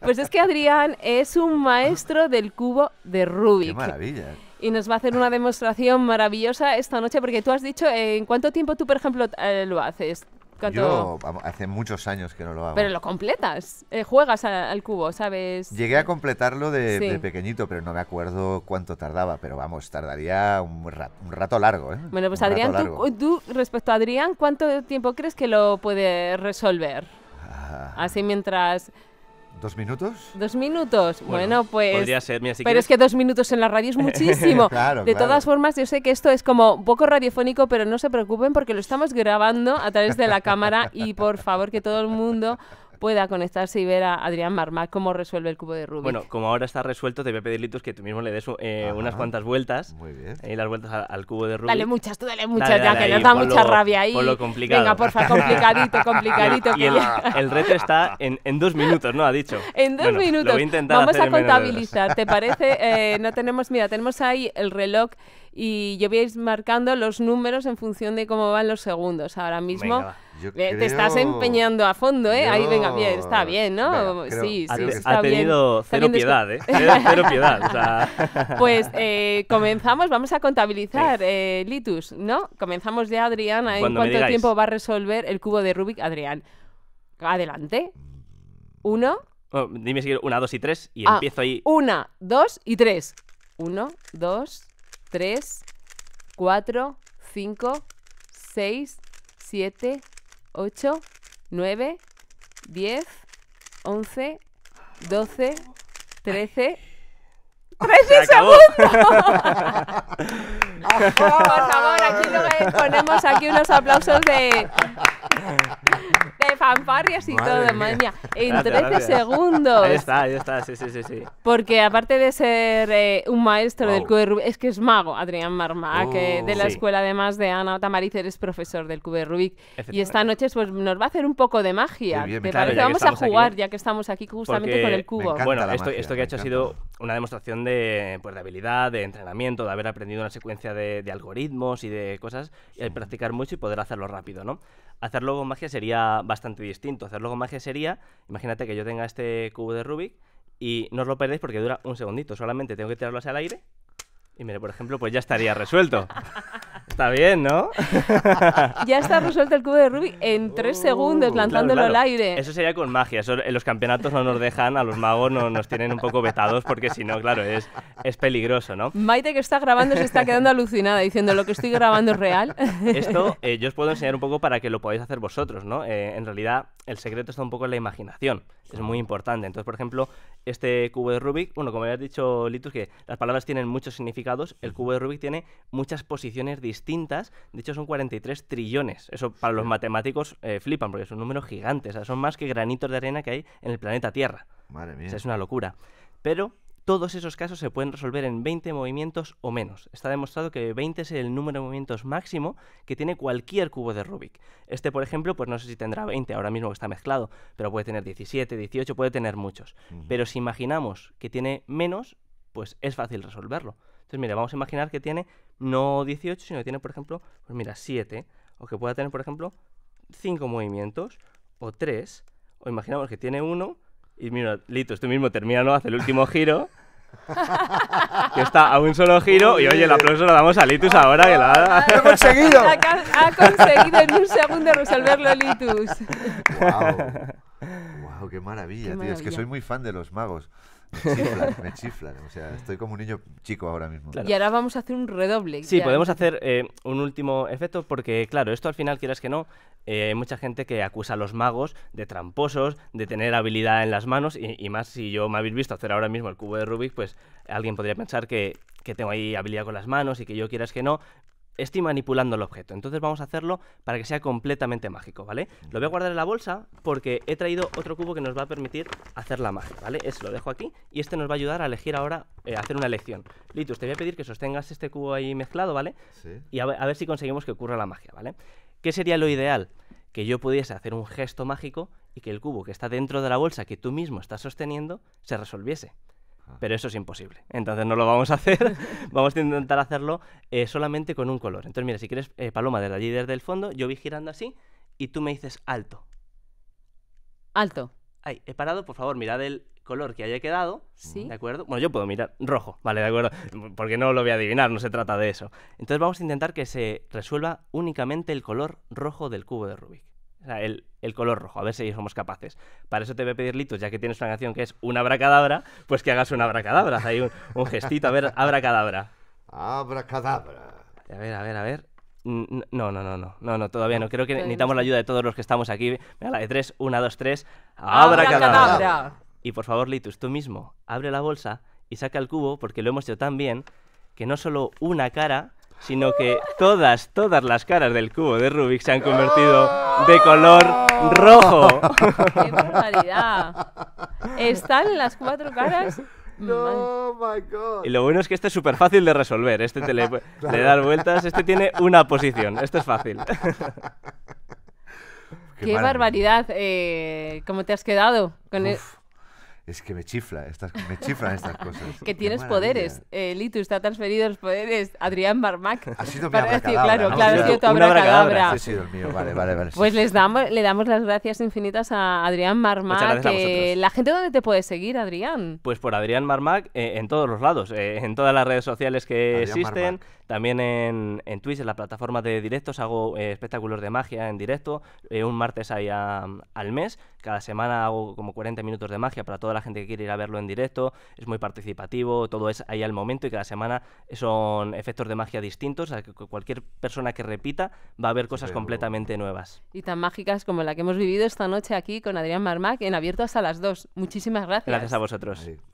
Pues es que Adrián es un maestro del cubo de Rubik. ¡Qué maravilla! Y nos va a hacer una demostración maravillosa esta noche, porque tú has dicho, eh, ¿en cuánto tiempo tú, por ejemplo, eh, lo haces? Yo hace muchos años que no lo hago. Pero lo completas, eh, juegas al cubo, ¿sabes? Llegué a completarlo de, pequeñito, pero no me acuerdo cuánto tardaba, pero vamos, tardaría un, rato, largo. Bueno, pues Adrián, tú, respecto a Adrián, ¿cuánto tiempo crees que lo puede resolver? Ah. Así mientras... ¿Dos minutos? Dos minutos. Bueno, pues. Podría Pero es que dos minutos en la radio es muchísimo. de todas formas, yo sé que esto es como poco radiofónico, pero no se preocupen porque lo estamos grabando a través de la cámara y por favor que todo el mundo pueda conectarse y ver a Adrián Marmac cómo resuelve el cubo de Rubik. Bueno, como ahora está resuelto, te voy a pedir, litos que tú mismo le des eh, unas cuantas vueltas. Muy bien. Eh, las vueltas al, cubo de Rubik. Dale muchas, tú dale muchas, ya que nos da mucha rabia ahí. Por lo complicado. Venga, porfa, complicadito, complicadito. y el, reto está en, dos minutos, ¿no? Ha dicho. En dos minutos. Lo Vamos a contabilizar, ¿te parece? Eh, no tenemos, mira, tenemos ahí el reloj y yo voy a ir marcando los números en función de cómo van los segundos ahora mismo. Te estás empeñando a fondo, ¿eh? Ahí, venga, bien, está bien, ¿no? sí, sí, está está ha tenido bien. cero piedad, ¿eh? Cero, cero piedad. O sea... Pues eh, comenzamos, vamos a contabilizar, eh, Litus, ¿no? Comenzamos ya, Adrián, ¿en cuánto tiempo va a resolver el cubo de Rubik, Adrián? Adelante. Uno. Oh, dime si quiero una, dos y tres y ah, empiezo ahí. Una, dos y tres. Uno, dos, tres, cuatro, cinco, seis, siete, 8, 9, 10, 11, 12, 13. ¡13 segundos! Por favor, aquí lo ponemos aquí unos aplausos de, fanfarrias y todo, madre mía. En 13 segundos. Ahí está, ahí está, sí, sí, sí. Porque aparte de ser eh, un maestro del Cube Rubik, es que es mago, Adrián Marmá, que eh, de la oh, escuela además de Ana Tamariz, eres profesor del Cube Rubik. Y esta noche pues, nos va a hacer un poco de magia. Vamos a jugar, ya que estamos aquí justamente con el cubo. Bueno, esto, que ha hecho ha sido una demostración de, pues, habilidad, de entrenamiento, de haber aprendido una secuencia de, algoritmos y de cosas, y practicar mucho y poder hacerlo rápido, ¿no? Hacerlo con magia sería bastante distinto hacerlo con magia sería, imagínate que yo tenga este cubo de Rubik y no os lo perdéis porque dura un segundito, solamente tengo que tirarlo hacia el aire y mire, por ejemplo, pues ya estaría resuelto. Está bien, ¿no? ya está resuelto el cubo de Rubik en tres oh, segundos lanzándolo al aire. Eso sería con magia. Eh, los campeonatos no nos dejan, a los magos no, nos tienen un poco vetados porque si no, claro, es, es peligroso, ¿no? Maite que está grabando se está quedando alucinada diciendo lo que estoy grabando es real. Esto eh, yo os puedo enseñar un poco para que lo podáis hacer vosotros, ¿no? Eh, en realidad el secreto está un poco en la imaginación. Es muy importante. Entonces, por ejemplo, este cubo de Rubik, bueno, como habías dicho, Litus, que las palabras tienen muchos significados, el cubo de Rubik tiene muchas posiciones distintas, de hecho son 43 trillones, eso para los matemáticos eh, flipan, porque son números gigantes o sea, son más que granitos de arena que hay en el planeta Tierra. Madre mía. O sea, es una locura. Pero todos esos casos se pueden resolver en 20 movimientos o menos. Está demostrado que 20 es el número de movimientos máximo que tiene cualquier cubo de Rubik. Este, por ejemplo, pues no sé si tendrá 20, ahora mismo que está mezclado, pero puede tener 17, 18, puede tener muchos. Pero si imaginamos que tiene menos, pues es fácil resolverlo. Entonces, mira, vamos a imaginar que tiene no 18, sino que tiene, por ejemplo, pues mira, 7, o que pueda tener, por ejemplo, 5 movimientos, o 3, o imaginamos que tiene 1 y mira, Litus, este tú mismo termina, Hace el último giro. que está a un solo giro. Y oye, el aplauso lo damos a Litus ahora. Que ¡Lo he conseguido! Ha, conseguido en un segundo resolverlo, Litus. ¡Wow! ¡Wow! qué maravilla. tío! Es que soy muy fan de los magos. Me chiflan, me chiflan. O sea, estoy como un niño chico ahora mismo. Y ahora vamos a hacer un redoble. Sí, podemos hacer eh, un último efecto porque, claro, esto al final, quieras que no, eh, hay mucha gente que acusa a los magos de tramposos, de tener habilidad en las manos y, más si yo me habéis visto hacer ahora mismo el cubo de Rubik, pues alguien podría pensar que, que tengo ahí habilidad con las manos y que yo quieras que no, estoy manipulando el objeto. Entonces vamos a hacerlo para que sea completamente mágico, ¿vale? Lo voy a guardar en la bolsa porque he traído otro cubo que nos va a permitir hacer la magia, ¿vale? Eso lo dejo aquí y este nos va a ayudar a elegir ahora, eh, hacer una elección. Litus, te voy a pedir que sostengas este cubo ahí mezclado, ¿vale? Sí. Y a ver, a ver si conseguimos que ocurra la magia, ¿vale? ¿Qué sería lo ideal? Que yo pudiese hacer un gesto mágico y que el cubo que está dentro de la bolsa que tú mismo estás sosteniendo se resolviese pero eso es imposible. Entonces no lo vamos a hacer, vamos a intentar hacerlo eh, solamente con un color. Entonces mira, si quieres, eh, Paloma, de allí, desde el fondo, yo voy girando así y tú me dices alto. Alto. Ahí, he parado, por favor, mirad el color que haya quedado, ¿Sí? ¿de acuerdo? Bueno, yo puedo mirar rojo, ¿vale? ¿De acuerdo? Porque no lo voy a adivinar, no se trata de eso. Entonces vamos a intentar que se resuelva únicamente el color rojo del cubo de Rubik. O sea, el, el color rojo, a ver si somos capaces. Para eso te voy a pedir, Litus, ya que tienes una canción que es un abracadabra, pues que hagas una abracadabra. Hay un, gestito, a ver, abracadabra. Abracadabra. A ver, a ver, a ver. No, no, no, no, no, no, todavía no. Creo que necesitamos la ayuda de todos los que estamos aquí. Venga, la de tres, una, dos, tres. ¡Abracadabra! Y por favor, Litus, tú mismo, abre la bolsa y saca el cubo, porque lo hemos hecho tan bien, que no solo una cara, sino que todas, todas las caras del cubo de Rubik se han convertido de color rojo. ¡Qué barbaridad! Están las cuatro caras no, my God. Y lo bueno es que este es súper fácil de resolver. Este te le, da vueltas. Este tiene una posición. esto es fácil. Qué, barbaridad. Eh, ¿Cómo te has quedado? Con el es que me chifla estas, me chiflan estas cosas. que tienes poderes, eh, Litu está transferido los poderes, Adrián Marmac Ha sido mi abracadabra claro, claro, ha sido tu el mío, Pues les damos, le damos las gracias infinitas a Adrián Marmac la gente donde te puede seguir, Adrián. Pues por Adrián Marmac eh, en todos los lados, eh, en todas las redes sociales que existen, también en, en, Twitch, en la plataforma de directos, hago eh, espectáculos de magia en directo, un martes ahí al mes, cada semana hago como 40 minutos de magia para todas la gente que quiere ir a verlo en directo, es muy participativo, todo es ahí al momento y cada semana son efectos de magia distintos, o que cualquier persona que repita va a ver cosas completamente nuevas. Y tan mágicas como la que hemos vivido esta noche aquí con Adrián Marmac en abierto hasta las 2. Muchísimas gracias. Gracias a vosotros. Sí.